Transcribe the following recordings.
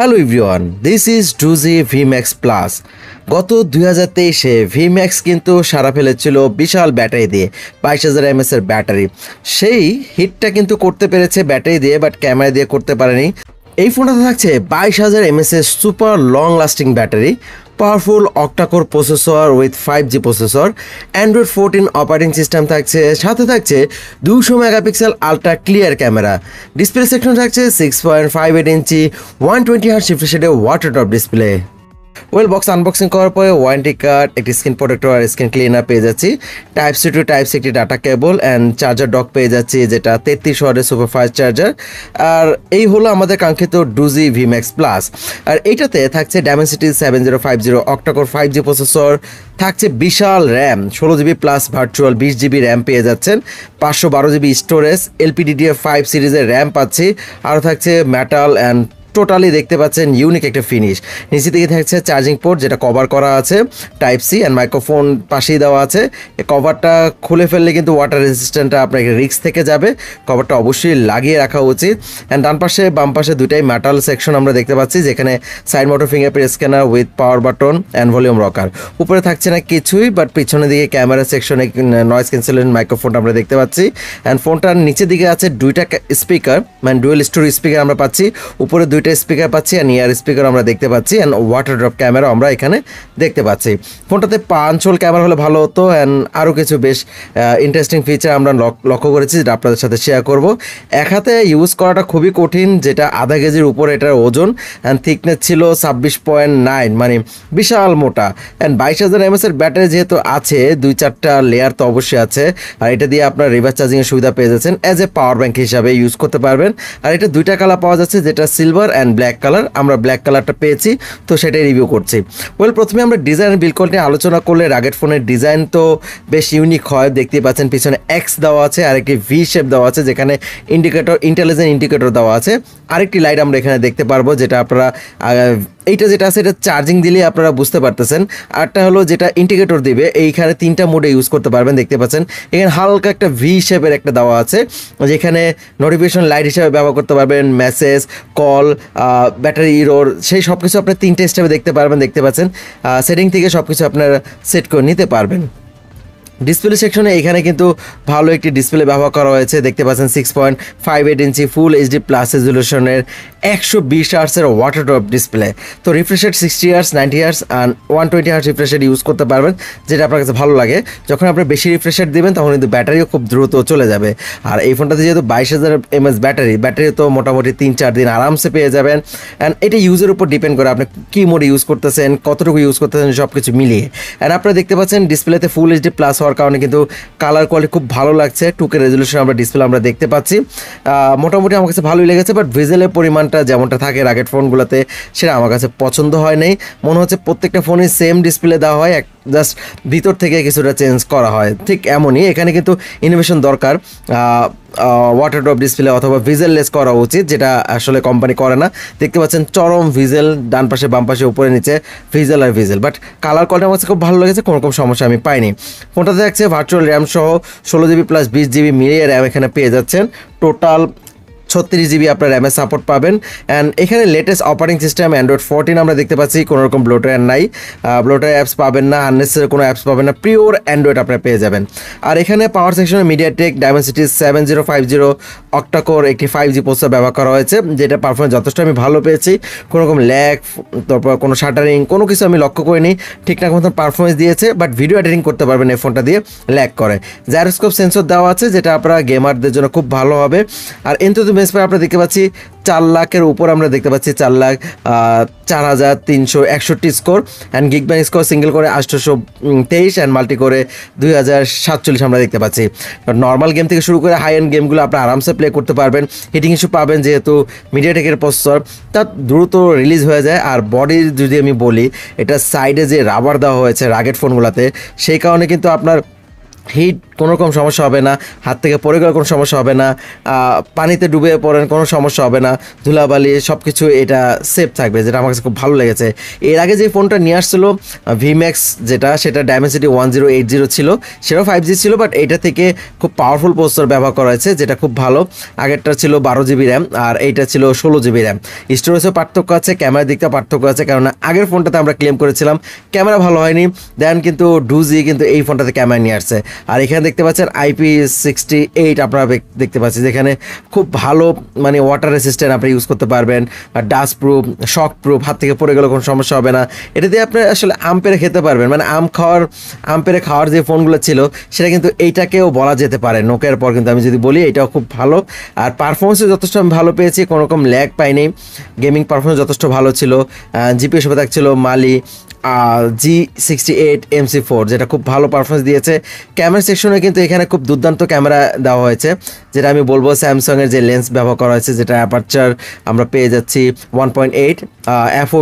hello everyone this is V Vmax plus গত দুই হাজার তেইশে ভিম্যাক্স কিন্তু সারা ফেলেছিল বিশাল ব্যাটারি দিয়ে বাইশ হাজার এমএসের ব্যাটারি সেই হিটটা কিন্তু করতে পেরেছে ব্যাটারি দিয়ে বাট ক্যামেরা দিয়ে করতে পারেনি এই ফোনটাতে থাকছে বাইশ হাজার এস super long lasting battery powerful octa core processor with five G processor Android fourteen operating system থাকছে সাথে থাকছে দুশো megapixel ultra clear camera display section থাকছে six point five eight inch one twenty হার shift water drop display well box unboxing করার পরে warranty card একটি screen protector আর স্ক্রিন ক্লিনার পেয়ে যাচ্ছি type C to type C একটি data cable and charger dock পেয়ে যাচ্ছি যেটা তেত্রিশ ওয়ার্ডের সুপারফাস্ট চার্জার আর এই হলো আমাদের কাঙ্ক্ষিত ডুজি ভিম্যাক্স প্লাস আর এইটাতে থাকছে Dimensity seven zero five zero octa core five G processor থাকছে বিশাল র্যাম ষোলো জিবি প্লাস ভার্চুয়াল বিশ জিবি র্যাম পেয়ে যাচ্ছেন পাঁচশো বারো জিবি স্টোরেজ এলপিডিডিএ ফাইভ সিরিজের র্যাম পাচ্ছি আরও থাকছে মেটাল অ্যান্ড টোটালি দেখতে পাচ্ছেন ইউনিক একটা ফিনিশ নিচে দিকে থাকছে চার্জিং পোর্ট যেটা কভার করা আছে টাইপ সি অ্যান্ড মাইক্রোফোন পাশেই দেওয়া আছে কভারটা খুলে ফেললে কিন্তু ওয়াটার রেজিস্ট্যান্টটা আপনাকে রিক্স থেকে যাবে কভারটা অবশ্যই লাগিয়ে রাখা উচিত অ্যান্ড ডান পাশে বাম পাশে দুটাই মেটাল সেকশন আমরা দেখতে পাচ্ছি যেখানে side mounted fingerprint scanner with power button and volume rocker উপরে থাকছে না কিছুই বাট পিছনের দিকে ক্যামেরা সেকশনে নয়েস ক্যান্সেলেন্ট মাইক্রোফোনটা আমরা দেখতে পাচ্ছি অ্যান্ড ফোনটার নিচের দিকে আছে দুইটা স্পিকার মানে ডুয়েল স্টোর স্পিকার আমরা পাচ্ছি উপরে দুইটা দুইটা স্পিকার পাচ্ছি অ্যান্ড ইয়ার স্পিকার আমরা দেখতে পাচ্ছি অ্যান্ড ওয়াটার ড্রপ ক্যামেরা আমরা এখানে দেখতে পাচ্ছি ফোনটাতে পাঞ্চল ক্যামেরা হলে ভালো হতো অ্যান্ড আরও কিছু বেশ ইন্টারেস্টিং ফিচার আমরা লক্ষ্য করেছি যেটা আপনাদের সাথে শেয়ার করব এক হাতে ইউজ করাটা খুবই কঠিন যেটা আধা কেজির উপর এটার ওজন অ্যান্ড থিকনেস ছিল ছাব্বিশ পয়েন্ট নাইন মানে বিশাল মোটা অ্যান্ড বাইশ হাজার এর ব্যাটারি যেহেতু আছে দুই চারটা লেয়ার তো অবশ্যই আছে আর এটা দিয়ে আপনার রিভার্স চার্জিংয়ের সুবিধা পেয়ে যাচ্ছেন অ্যাজ এ পাওয়ার ব্যাঙ্ক হিসাবে ইউজ করতে পারবেন আর এটা দুইটা কালার পাওয়া যাচ্ছে যেটা silver colour and black colour আমরা ব্ল্যাক কালারটা পেয়েছি তো সেটাই রিভিউ করছি ওয়েল প্রথমে আমরা ডিজাইন বিলকল নিয়ে আলোচনা করলে রাগের ফোনের ডিজাইন তো বেশ ইউনিক হয় দেখতে পাচ্ছেন পিছনে এক্স দেওয়া আছে আর একটি ভি শেপ দেওয়া আছে যেখানে ইন্ডিকেটর ইন্টেলিজেন্ট ইন্ডিকেটর দেওয়া আছে আরেকটি লাইট আমরা এখানে দেখতে পারবো যেটা আপনারা এইটা যেটা আছে এটা চার্জিং দিলে আপনারা বুঝতে পারতেছেন আরটা হলো যেটা ইন্ডিকেটর দিবে এইখানে তিনটা মোডে ইউজ করতে পারবেন দেখতে পাচ্ছেন এখানে হালকা একটা ভি শেপের একটা দেওয়া আছে যেখানে নোটিফিকেশন লাইট হিসাবে ব্যবহার করতে পারবেন মেসেজ কল ব্যাটারি ইরোর সেই সব কিছু আপনার তিনটে স্টেপে দেখতে পারবেন দেখতে পাচ্ছেন সেটিং থেকে সব কিছু আপনারা সেট করে নিতে পারবেন ডিসপ্লে সেকশনে এখানে কিন্তু ভালো একটি ডিসপ্লে ব্যবহার করা হয়েছে দেখতে পাচ্ছেন six point five eight inch full HD plus রেজুলেশনের একশো বিশ আর্সের ওয়াটার ড্রপ ডিসপ্লে তো refreshed sixty hertz ninety hertz and one twenty hertz refreshed use করতে পারবেন যেটা আপনার কাছে ভালো লাগে যখন আপনি বেশি রিফ্রেশেড দেবেন তখন কিন্তু ব্যাটারিও খুব দ্রুত চলে যাবে আর এই ফোনটাতে যেহেতু বাইশ হাজার এম এস ব্যাটারি ব্যাটারি তো মোটামুটি তিন চার দিন আরামসে পেয়ে যাবেন অ্যান্ড এটা ইউজের উপর ডিপেন্ড করে আপনি কী মোডে ইউজ করতেছেন কতটুকু ইউজ করতেছেন সব কিছু মিলিয়ে অ্যান্ড আপনারা দেখতে পাচ্ছেন ডিসপ্লেতে ফুল এইচডি প্লাস হওয়ার কারণে কিন্তু কালার কোয়ালিটি খুব ভালো লাগছে টুকে রেজলিউশন আমরা ডিসপ্লে আমরা দেখতে পাচ্ছি মোটামুটি আমার কাছে ভালোই লেগেছে বাট ভিজেলের পরিমাণটা যেমনটা থাকে রাগেট ফোনগুলোতে সেটা আমার কাছে পছন্দ হয় নাই মনে হচ্ছে প্রত্যেকটা ফোনই সেম ডিসপ্লে দেওয়া হয় এক জাস্ট ভিতর থেকে কিছুটা চেঞ্জ করা হয় ঠিক এমনই এখানে কিন্তু ইনোভেশন দরকার ওয়াটার ড্রপ ডিসপ্লে অথবা ভিজেললেস করা উচিত যেটা আসলে কোম্পানি করে না দেখতে পাচ্ছেন চরম ভিজেল ডান পাশে বাম পাশে উপরে নিচে ভিজেল আর ভিজেল বাট কালার কলটা আমার খুব ভালো লেগেছে কোনো রকম সমস্যা আমি পাইনি ফোনটাতে দেখছে ভার্চুয়াল র্যাম সহ ষোলো জিবি প্লাস বিশ জিবি মিলিয়ে র্যাম এখানে পেয়ে যাচ্ছেন টোটাল ছত্রিশ জিবি আপনার র্যামের সাপোর্ট পাবেন অ্যান্ড এখানে latest operating system Android fourteen আমরা দেখতে পাচ্ছি কোনোরকম ব্লোটার নাই ব্লোটার অ্যাপস পাবেন না আননেসেসারি কোনো অ্যাপস পাবেন না পিওর অ্যান্ড্রয়েড আপনারা পেয়ে যাবেন আর এখানে পাওয়ার সেকশনে MediaTek Dimensity seven zero five zero octa core একটি ফাইভ জি প্রস্তাব ব্যবহার করা হয়েছে যেটা পারফরমেন্স যথেষ্ট আমি ভালো পেয়েছি কোনো রকম ল্যাগ তারপর কোনো শাটারিং কোনো কিছু আমি লক্ষ্য করিনি ঠিকঠাক মতন পারফরমেন্স দিয়েছে বাট ভিডিও এডিটিং করতে পারবেন এই ফোনটা দিয়ে ল্যাক করে জ্যারোস্কোপ সেন্সর দেওয়া আছে যেটা আপনারা গেমারদের জন্য খুব ভালো হবে আর এন্তুদু বেঞ্চ প্রায় আমরা দেখতে পাচ্ছি চার লাখের উপর আমরা দেখতে পাচ্ছি চার লাখ চার হাজার তিনশো একষট্টি score and Geekbench score single করে আটশোশো তেইশ অ্যান্ড মাল্টি করে দুই হাজার সাতচল্লিশ আমরা দেখতে পাচ্ছি নর্মাল গেম থেকে শুরু করে হাই অ্যান্ড গেমগুলো আপনি আরামসে প্লে করতে পারবেন হিটিং ইস্যু পাবেন যেহেতু মিডিয়াটেকের প্রসেসর তা দ্রুত রিলিজ হয়ে যায় আর বডির যদি আমি বলি এটা সাইডে যে রাবার দেওয়া হয়েছে রাগেট ফোনগুলোতে সেই কারণে কিন্তু আপনার হিট কোনো রকম সমস্যা হবে না হাত থেকে পড়ে গেলে কোনো সমস্যা হবে না পানিতে ডুবে পড়েন কোনো সমস্যা হবে না ধুলাবালি সব কিছু এটা সেফ থাকবে যেটা আমার কাছে খুব ভালো লেগেছে এর আগে যে ফোনটা নিয়ে আসছিলো ভিম্যাক্স যেটা সেটা Dimensity one zero eight zero ছিল সেটাও ফাইভ জি ছিল বাট এটা থেকে খুব পাওয়ারফুল পোস্টার ব্যবহার করা হয়েছে যেটা খুব ভালো আগেরটা ছিল বারো জিবি র্যাম আর এইটা ছিল ষোলো জিবি র্যাম স্টোরেজও পার্থক্য আছে ক্যামেরার দিকটা পার্থক্য আছে কেননা আগের ফোনটাতে আমরা ক্লেম করেছিলাম ক্যামেরা ভালো হয়নি দেন কিন্তু ডুজি কিন্তু এই ফোনটাতে ক্যামেরা নিয়ে আসছে আর এখানে দেখতে পাচ্ছেন আইপি সিক্সটি এইট আপনারা দেখতে পাচ্ছেন যেখানে খুব ভালো মানে ওয়াটার রেসিস্ট্যান্ট আপনি ইউজ করতে পারবেন ডাস্ট প্রুফ শক প্রুফ হাত থেকে পড়ে গেলে কোনো সমস্যা হবে না এটা দিয়ে আপনি আসলে আম পেরে খেতে পারবেন মানে আম খাওয়ার আম পেরে খাওয়ার যে ফোনগুলো ছিল সেটা কিন্তু এইটাকেও বলা যেতে পারে নোকের পর কিন্তু আমি যদি বলি এটাও খুব ভালো আর পারফরমেন্সও যথেষ্ট আমি ভালো পেয়েছি কোনোরকম ল্যাগ পাইনি গেমিং পারফরমেন্স যথেষ্ট ভালো ছিল জিপিএস সাথে থাকছিল Mali G sixty eight four যেটা খুব ভালো পারফরমেন্স দিয়েছে ক্যামেরা সেকশনে কিন্তু এখানে খুব দুর্দান্ত ক্যামেরা দেওয়া হয়েছে যেটা আমি বলবো স্যামসংয়ের যে লেন্স ব্যবহার করা হয়েছে যেটা অ্যাপারচার আমরা পেয়ে যাচ্ছি one point eight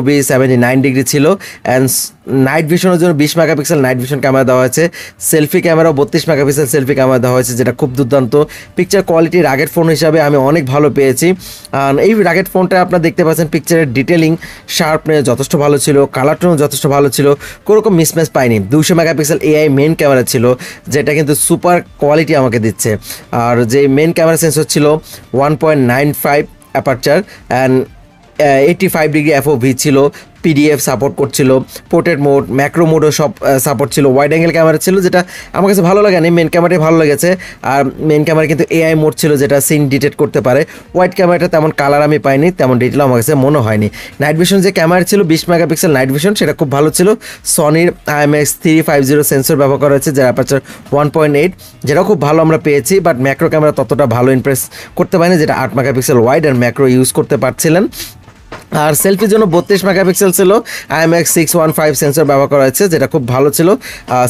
B seventy nine degree ছিল অ্যান্ড নাইট ভিশনের জন্য বিশ মেগাপিক্সেল নাইট ভিশন ক্যামেরা দেওয়া হয়েছে সেলফি ক্যামেরা বত্রিশ মেগাপিক্সেল সেলফি ক্যামেরা দেওয়া হয়েছে যেটা খুব দুর্দান্ত পিকচার কোয়ালিটি রাগেট ফোন হিসাবে আমি অনেক ভালো পেয়েছি আর এই রাগের ফোনটা আপনার দেখতে পাচ্ছেন পিকচারের ডিটেলিং শার্পনেস যথেষ্ট ভালো ছিল কালার টোনও যথেষ্ট ভালো ছিল কোনোরকম মিসম্যাচ পাইনি দুশো মেগাপিক্সেল এআই মেন ক্যামেরা ছিল যেটা কিন্তু সুপার কোয়ালিটি আমাকে দিচ্ছে আর যে মেন ক্যামেরা সেন্সর ছিল one point nine five aperture and eighty five degree FOV ছিল পিডিএফ সাপোর্ট করছিল পোর্ট্রেট মোড ম্যাক্রো মোডও সব সাপোর্ট ছিল ওয়াইড অ্যাঙ্গেল ক্যামেরা ছিল যেটা আমার কাছে ভালো লাগে মেন ক্যামেরাই ভালো লেগেছে আর মেন ক্যামেরা কিন্তু এআই মোড ছিল যেটা সিন ডিটেক্ট করতে পারে হোয়াইট ক্যামেরাটা তেমন কালার আমি পাইনি তেমন ডিটেল আমার কাছে মনে হয়নি নাইট ভিশন যে ক্যামেরা ছিল বিশ মেগাপিক্সেল নাইট ভিশন সেটা খুব ভালো ছিল সনির IMX three five zero sensor ব্যবহার করা হয়েছে যার অ্যাপারচার ওয়ান পয়েন্ট এইট যেটা খুব ভালো আমরা পেয়েছি বাট ম্যাক্রো ক্যামেরা ততটা ভালো ইমপ্রেস করতে পারিনি যেটা আট megapixel wide and macro use করতে পারছিলেন আর সেলফির জন্য বত্রিশ মেগাপিক্সেল ছিল IMX six one five sensor ব্যবহার করা হয়েছে যেটা খুব ভালো ছিল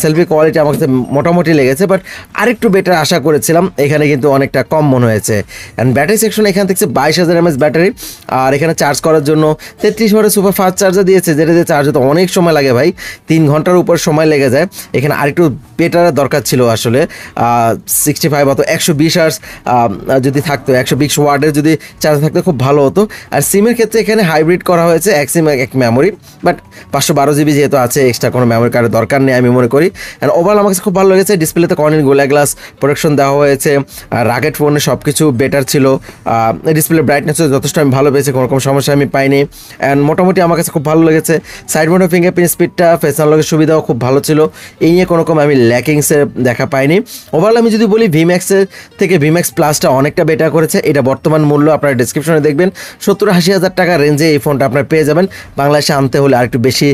সেলফি কোয়ালিটি আমার কাছে মোটামুটি লেগেছে বাট আরেকটু বেটার আশা করেছিলাম এখানে কিন্তু অনেকটা কম মনে হয়েছে অ্যান্ড ব্যাটারি সেকশন এখানে থেকে বাইশ হাজার এমএস ব্যাটারি আর এখানে চার্জ করার জন্য তেত্রিশ ওয়াটের সুপার ফাস্ট চার্জার দিয়েছে যেটা দিয়ে চার্জ হতে অনেক সময় লাগে ভাই তিন ঘন্টার উপর সময় লেগে যায় এখানে আরেকটু পেটার দরকার ছিল আসলে সিক্সটি ফাইভ অত একশো বিশ আর্স যদি থাকতো একশো বিশ ওয়ার্ডের যদি চার্জ থাকতো খুব ভালো হতো আর সিমের ক্ষেত্রে এখানে হাইব্রিড করা হয়েছে এক সিম এক মেমোরি বাট পাঁচশো বারো জিবি যেহেতু আছে এক্সট্রা কোনো মেমোরি কার্ডের দরকার নেই আমি মনে করি অ্যান্ড ওভারঅল আমার কাছে খুব ভালো লেগেছে ডিসপ্লেতে কনিন গোলা গ্লাস প্রোটেকশন দেওয়া হয়েছে আর রাকেট ফোনে সব কিছু বেটার ছিল ডিসপ্লে ব্রাইটনেস যথেষ্ট আমি ভালো পেয়েছি কোনো রকম সমস্যা আমি পাইনি অ্যান্ড মোটামুটি আমার কাছে খুব ভালো লেগেছে সাইড মোটর ফিঙ্গারপ্রিন্ট স্পিডটা ফেসনালগের সুবিধাও খুব ভালো ছিল এই নিয়ে কোনো রকম আমি ল্যাকিংসের দেখা পাইনি ওভারঅল আমি যদি বলি ভিম্যাক্সের থেকে ভিম্যাক্স প্লাসটা অনেকটা বেটার করেছে এটা বর্তমান মূল্য আপনারা ডিসক্রিপশনে দেখবেন সত্তর আশি হাজার টাকা রেঞ্জে এই ফোনটা আপনার পেয়ে যাবেন বাংলাদেশে আনতে হলে আর একটু বেশি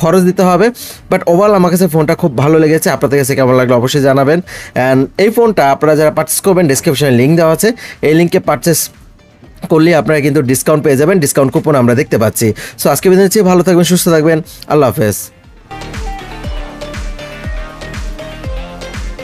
খরচ দিতে হবে বাট ওভারঅল আমার কাছে ফোনটা খুব ভালো লেগেছে আপনাদের কাছে কেমন লাগলো অবশ্যই জানাবেন অ্যান্ড এই ফোনটা আপনারা যারা পার্চেস করবেন ডিসক্রিপশনে লিঙ্ক দেওয়া আছে এই লিঙ্কে পার্চেস করলে আপনারা কিন্তু ডিসকাউন্ট পেয়ে যাবেন ডিসকাউন্ট কুপন আমরা দেখতে পাচ্ছি সো আজকে বেঁধে ভালো থাকবেন সুস্থ থাকবেন আল্লাহ হাফেজ